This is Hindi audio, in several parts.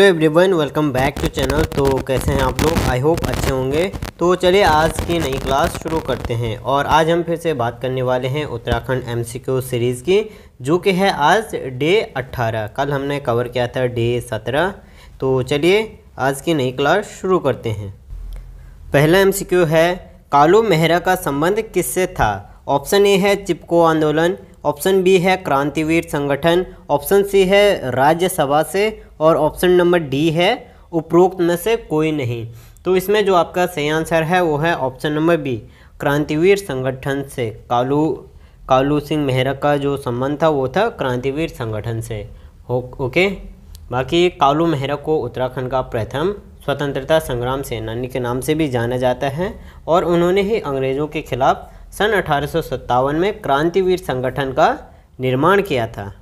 तो everyone welcome back to channel तो कैसे हैं आप लोग आई होप अच्छे होंगे तो चलिए आज की नई क्लास शुरू करते हैं और आज हम फिर से बात करने वाले हैं उत्तराखंड एमसीक्यू सीरीज़ की जो कि है आज डे 18 कल हमने कवर किया था डे 17 तो चलिए आज की नई क्लास शुरू करते हैं पहला क्यू है कालू मेहरा का संबंध किससे था ऑप्शन ए है चिपको आंदोलन ऑप्शन बी है क्रांतिवीर संगठन ऑप्शन सी है राज्यसभा से और ऑप्शन नंबर डी है उपरोक्त में से कोई नहीं तो इसमें जो आपका सही आंसर है वो है ऑप्शन नंबर बी क्रांतिवीर संगठन से कालू कालू सिंह मेहरा का जो संबंध था वो था क्रांतिवीर संगठन से हो ओके बाकी कालू मेहरा को उत्तराखंड का प्रथम स्वतंत्रता संग्राम सेनानी के नाम से भी जाना जाता है और उन्होंने ही अंग्रेज़ों के खिलाफ़ सन अठारह में क्रांतिवीर संगठन का निर्माण किया था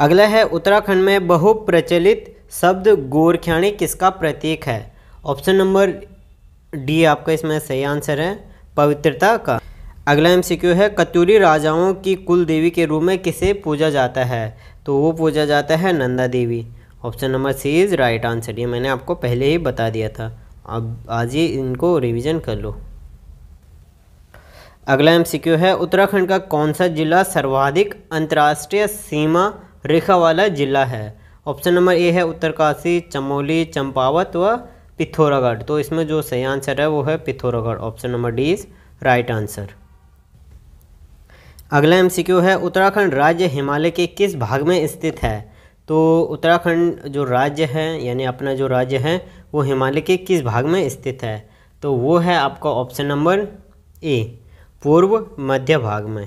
अगला है उत्तराखंड में बहुप्रचलित शब्द गोरख्याणी किसका प्रतीक है ऑप्शन नंबर डी आपका इसमें सही आंसर है पवित्रता का अगला एमसीक्यू है कतूरी राजाओं की कुल देवी के रूप में किसे पूजा जाता है तो वो पूजा जाता है Nanda Devi option number C is right answer ये मैंने आपको पहले ही बता दिया था अब आज ही इनको रिवीजन कर लो अगला एम है उत्तराखंड का कौन सा जिला सर्वाधिक अंतर्राष्ट्रीय सीमा रेखा वाला जिला है ऑप्शन नंबर ए है उत्तरकाशी चमोली चंपावत व पिथौरागढ़ तो इसमें जो सही आंसर है वो है Pithoragarh option number D is right answer अगला एम है उत्तराखंड राज्य हिमालय के किस भाग में स्थित है तो उत्तराखंड जो राज्य है यानी अपना जो राज्य है वो हिमालय के किस भाग में स्थित है तो वो है आपका ऑप्शन नंबर ए पूर्व मध्य भाग में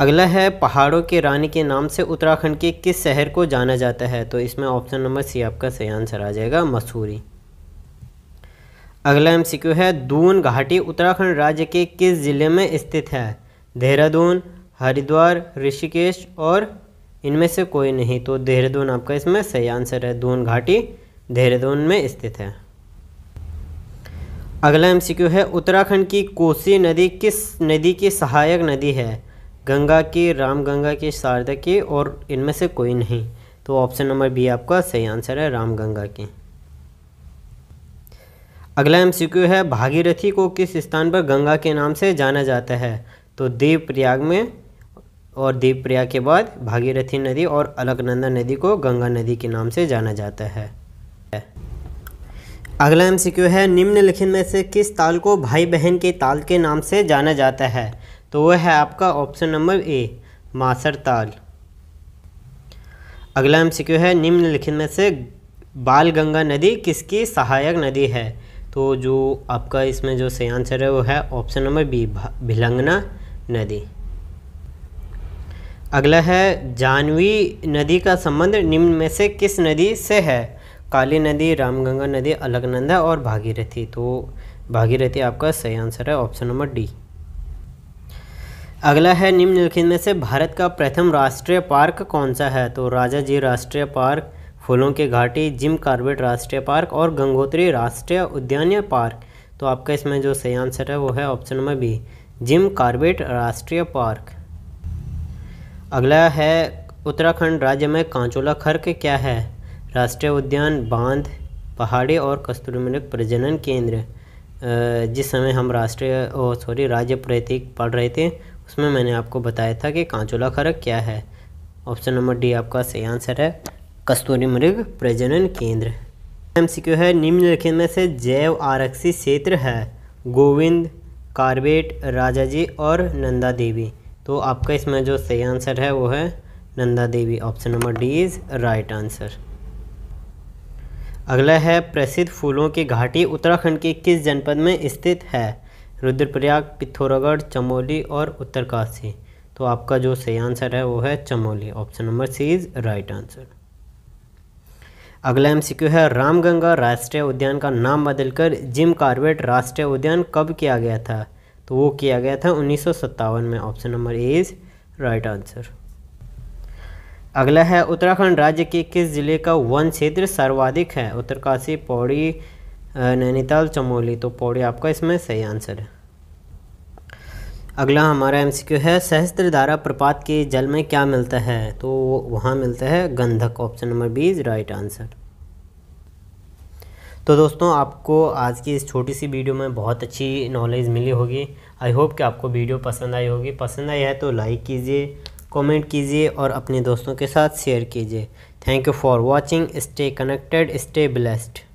अगला है पहाड़ों के रानी के नाम से उत्तराखंड के किस शहर को जाना जाता है तो इसमें ऑप्शन नंबर सी आपका सही आंसर आ जाएगा मसूरी अगला एम है दून घाटी उत्तराखंड राज्य के किस ज़िले में स्थित है देहरादून हरिद्वार ऋषिकेश और इनमें से कोई नहीं तो देहरादून आपका इसमें सही आंसर है दून घाटी देहरादून में स्थित है अगला एमसीक्यू है उत्तराखंड की कोसी नदी किस नदी की सहायक नदी है गंगा की रामगंगा की शारदा की और इनमें से कोई नहीं तो ऑप्शन नंबर बी आपका सही आंसर है रामगंगा की अगला एमसीक्यू है भागीरथी को किस स्थान पर गंगा के नाम से जाना जाता है तो देव प्रयाग में और देव प्रयाग के बाद भागीरथी नदी और अलकनंदा नदी को गंगा नदी के नाम से जाना जाता है अगला एम है निम्नलिखित में से किस ताल को भाई बहन के ताल के नाम से जाना जाता है तो वह है आपका ऑप्शन नंबर ए मासर ताल अगला एम है निम्नलिखित में से बाल गंगा नदी किसकी सहायक नदी है तो जो आपका इसमें जो सही आंसर है वो है ऑप्शन नंबर बी भिलंगना नदी अगला है जानवी नदी का संबंध निम्न में से किस नदी से है काली नदी रामगंगा नदी अलकनंदा और भागीरथी तो भागीरथी आपका सही आंसर है ऑप्शन नंबर डी अगला है निम्नलिखित में से भारत का प्रथम राष्ट्रीय पार्क कौन सा है तो राजा जी राष्ट्रीय पार्क फूलों की घाटी जिम कार्बेट राष्ट्रीय पार्क और गंगोत्री राष्ट्रीय उद्यान पार्क तो आपका इसमें जो सही आंसर है वो है option number B Jim Corbett राष्ट्रीय पार्क अगला है उत्तराखंड राज्य में कांचोला खर्क क्या है राष्ट्रीय उद्यान बांध पहाड़ी और मृग प्रजनन केंद्र जिस समय हम राष्ट्रीय सॉरी राज्य प्रतीक पढ़ रहे थे उसमें मैंने आपको बताया था कि कांचोला खरक क्या है ऑप्शन नंबर डी आपका सही आंसर है कस्तूरी मृग प्रजनन केंद्र एम है निम्नलिखित में से जैव आरक्षित क्षेत्र है गोविंद कार्बेट राजा जी और नंदा देवी तो आपका इसमें जो सही आंसर है वो है Nanda Devi option number D is right answer अगला है प्रसिद्ध फूलों की घाटी उत्तराखंड के किस जनपद में स्थित है रुद्रप्रयाग पिथौरागढ़ चमोली और उत्तरकाशी तो आपका जो सही आंसर है वो है Chamoli option number C is right answer अगला एमसीक्यू है रामगंगा राष्ट्रीय उद्यान का नाम बदलकर जिम कार्बेट राष्ट्रीय उद्यान कब किया गया था तो वो किया गया था उन्नीस में option number A is right answer अगला है उत्तराखंड राज्य के किस जिले का वन क्षेत्र सर्वाधिक है उत्तरकाशी पौड़ी नैनीताल चमोली तो पौड़ी आपका इसमें सही आंसर है अगला हमारा एमसीक्यू है सहस्त्र धारा प्रपात के जल में क्या मिलता है तो वहाँ मिलता है गंधक option number B is right answer तो दोस्तों आपको आज की इस छोटी सी वीडियो में बहुत अच्छी नॉलेज मिली होगी आई होप कि आपको वीडियो पसंद आई होगी पसंद आई है तो लाइक कीजिए कमेंट कीजिए और अपने दोस्तों के साथ शेयर कीजिए thank you for watching stay connected stay blessed